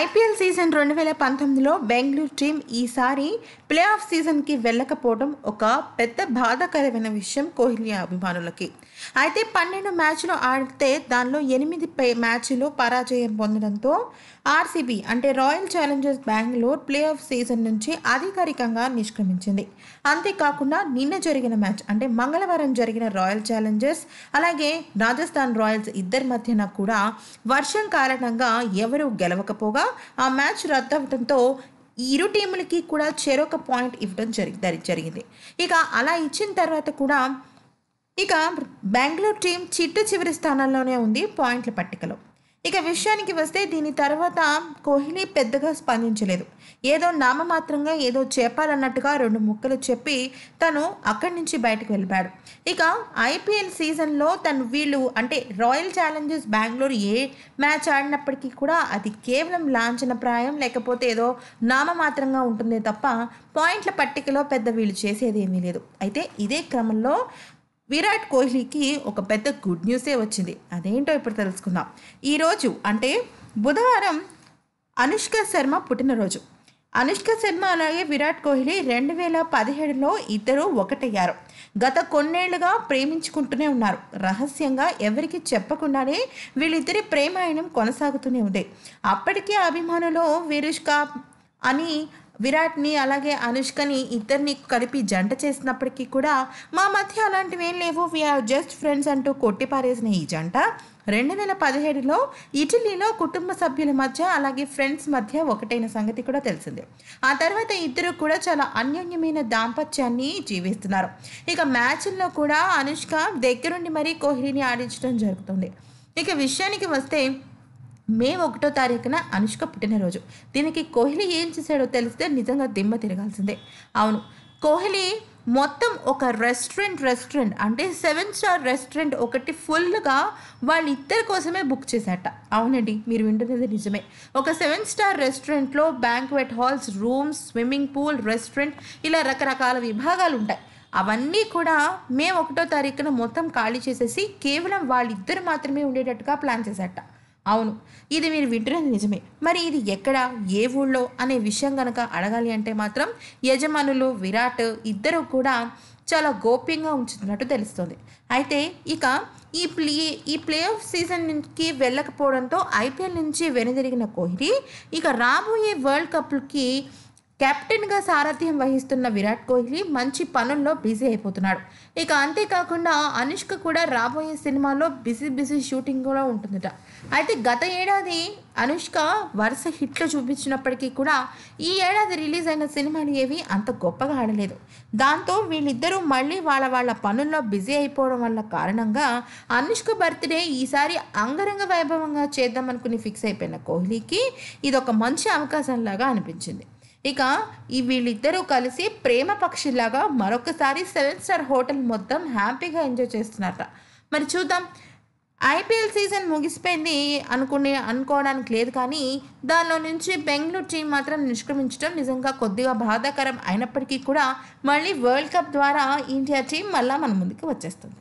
IPL season రెండు వేల పంతొమ్మిదిలో బెంగళూరు టీం ఈసారి ప్లే ఆఫ్ సీజన్కి వెళ్ళకపోవడం ఒక పెద్ద బాధాకరమైన విషయం కోహ్లీ అభిమానులకి అయితే పన్నెండు మ్యాచ్లు ఆడితే దానిలో ఎనిమిది మ్యాచ్లు పరాజయం పొందడంతో ఆర్సీబీ అంటే Royal Challengers Bengaluru play off season నుంచి అధికారికంగా నిష్క్రమించింది అంతేకాకుండా నిన్న జరిగిన మ్యాచ్ అంటే మంగళవారం జరిగిన రాయల్ ఛాలెంజర్స్ అలాగే రాజస్థాన్ రాయల్స్ ఇద్దరి మధ్యన కూడా వర్షం కారణంగా ఎవరూ గెలవకపోగా ఆ మ్యాచ్ రద్దు అవ్వడంతో ఇరు టీములకి కూడా చెరొక పాయింట్ ఇవ్వడం జరిగి జరిగింది ఇక అలా ఇచ్చిన తర్వాత కూడా ఇక బెంగళూరు టీం చిట్ట చివరి స్థానంలోనే ఉంది పాయింట్ల పట్టికలో ఇక విషయానికి వస్తే దీని తర్వాత కోహ్లీ పెద్దగా స్పందించలేదు ఏదో నామమాత్రంగా ఏదో చెప్పాలన్నట్టుగా రెండు ముక్కలు చెప్పి తను అక్కడి నుంచి బయటకు వెళ్ళిపాడు ఇక ఐపీఎల్ సీజన్లో తను వీళ్ళు అంటే రాయల్ ఛాలెంజర్స్ బెంగళూరు ఏ మ్యాచ్ ఆడినప్పటికీ కూడా అది కేవలం లాంఛన ప్రాయం లేకపోతే ఏదో నామమాత్రంగా ఉంటుంది తప్ప పాయింట్ల పట్టికలో పెద్ద వీళ్ళు చేసేది ఏమీ లేదు అయితే ఇదే క్రమంలో విరాట్ కోహ్లీకి ఒక పెద్ద గుడ్ న్యూసే వచ్చింది అదేంటో ఇప్పుడు తెలుసుకుందాం ఈరోజు అంటే బుధవారం అనుష్క శర్మ పుట్టినరోజు అనుష్క శర్మ అలాగే విరాట్ కోహ్లీ రెండు వేల పదిహేడులో ఇద్దరు ఒకటయ్యారు గత కొన్నేళ్లుగా ప్రేమించుకుంటూనే ఉన్నారు రహస్యంగా ఎవరికి చెప్పకుండానే వీళ్ళిద్దరి ప్రేమాయణం కొనసాగుతూనే ఉంది అప్పటికే అభిమానులు విరుష్క అని విరాట్ని అలాగే అనుష్కని ఇద్దరిని కలిపి జంట చేసినప్పటికీ కూడా మా మధ్య అలాంటివి ఏం లేవు వీఆర్ జస్ట్ ఫ్రెండ్స్ అంటూ కొట్టిపారేసిన ఈ జంట రెండు వేల పదిహేడులో ఇటలీలో కుటుంబ సభ్యుల మధ్య అలాగే ఫ్రెండ్స్ మధ్య ఒకటైన సంగతి కూడా తెలిసిందే ఆ తర్వాత ఇద్దరు కూడా చాలా అన్యోన్యమైన దాంపత్యాన్ని జీవిస్తున్నారు ఇక మ్యాచ్ల్లో కూడా అనుష్క దగ్గరుండి మరీ కోహ్లీని ఆడించడం జరుగుతుంది ఇక విషయానికి వస్తే మే ఒకటో తారీఖున అనుష్క పుట్టినరోజు దీనికి కోహ్లీ ఏం చేశాడో తెలిస్తే నిజంగా దిమ్మ తిరగాల్సిందే అవును కోహ్లీ మొత్తం ఒక రెస్టారెంట్ రెస్టారెంట్ అంటే సెవెన్ స్టార్ రెస్టారెంట్ ఒకటి ఫుల్గా వాళ్ళిద్దరి కోసమే బుక్ చేశాట అవునండి మీరు వింటున్నది నిజమే ఒక సెవెన్ స్టార్ రెస్టారెంట్లో banquet halls rooms swimming pool restaurant ఇలా రకరకాల విభాగాలు ఉంటాయి అవన్నీ కూడా మే ఒకటో తారీఖున మొత్తం ఖాళీ చేసేసి కేవలం వాళ్ళిద్దరు మాత్రమే ఉండేటట్టుగా ప్లాన్ చేశాట అవును ఇది మీరు వింటున్నది నిజమే మరి ఇది ఎక్కడ ఏ ఊళ్ళో అనే విషయం కనుక అడగాలి అంటే మాత్రం యజమానులు విరాట్ ఇద్దరు కూడా చాలా గోప్యంగా ఉంచుతున్నట్టు తెలుస్తుంది అయితే ఇక ఈ ప్లే ఈ ప్లే ఆఫ్ సీజన్కి వెళ్ళకపోవడంతో ఐపీఎల్ నుంచి వెనుదిరిగిన కోహ్లీ ఇక రాబోయే వరల్డ్ కప్కి కెప్టెన్గా సారథ్యం వహిస్తున్న విరాట్ కోహ్లీ మంచి పనుల్లో బిజీ అయిపోతున్నాడు ఇక అంతేకాకుండా అనుష్క కూడా రాబోయే సినిమాలో బిజీ బిజీ షూటింగ్ కూడా ఉంటుందట అయితే గత ఏడాది అనుష్క వరుస హిట్లు చూపించినప్పటికీ కూడా ఈ ఏడాది రిలీజ్ అయిన సినిమాలు ఏవి అంత గొప్పగా ఆడలేదు దాంతో వీళ్ళిద్దరూ మళ్ళీ వాళ్ళ వాళ్ళ పనుల్లో బిజీ అయిపోవడం వల్ల కారణంగా అనుష్క బర్త్డే ఈసారి అంగరంగ వైభవంగా చేద్దామనుకుని ఫిక్స్ అయిపోయిన కోహ్లీకి ఇది ఒక మంచి అవకాశంలాగా అనిపించింది ఇక ఈ వీళ్ళిద్దరూ కలిసి ప్రేమ పక్షిలాగా మరొకసారి సెవెన్ స్టార్ హోటల్ మొత్తం హ్యాపీగా ఎంజాయ్ చేస్తున్నారట మరి చూద్దాం ఐపీఎల్ సీజన్ ముగిసిపోయింది అనుకునే అనుకోవడానికి లేదు కానీ దానిలో నుంచి బెంగళూరు టీం మాత్రం నిష్క్రమించడం నిజంగా కొద్దిగా బాధాకరం అయినప్పటికీ కూడా మళ్ళీ వరల్డ్ కప్ ద్వారా ఇండియా టీం మళ్ళీ మన ముందుకు వచ్చేస్తుంది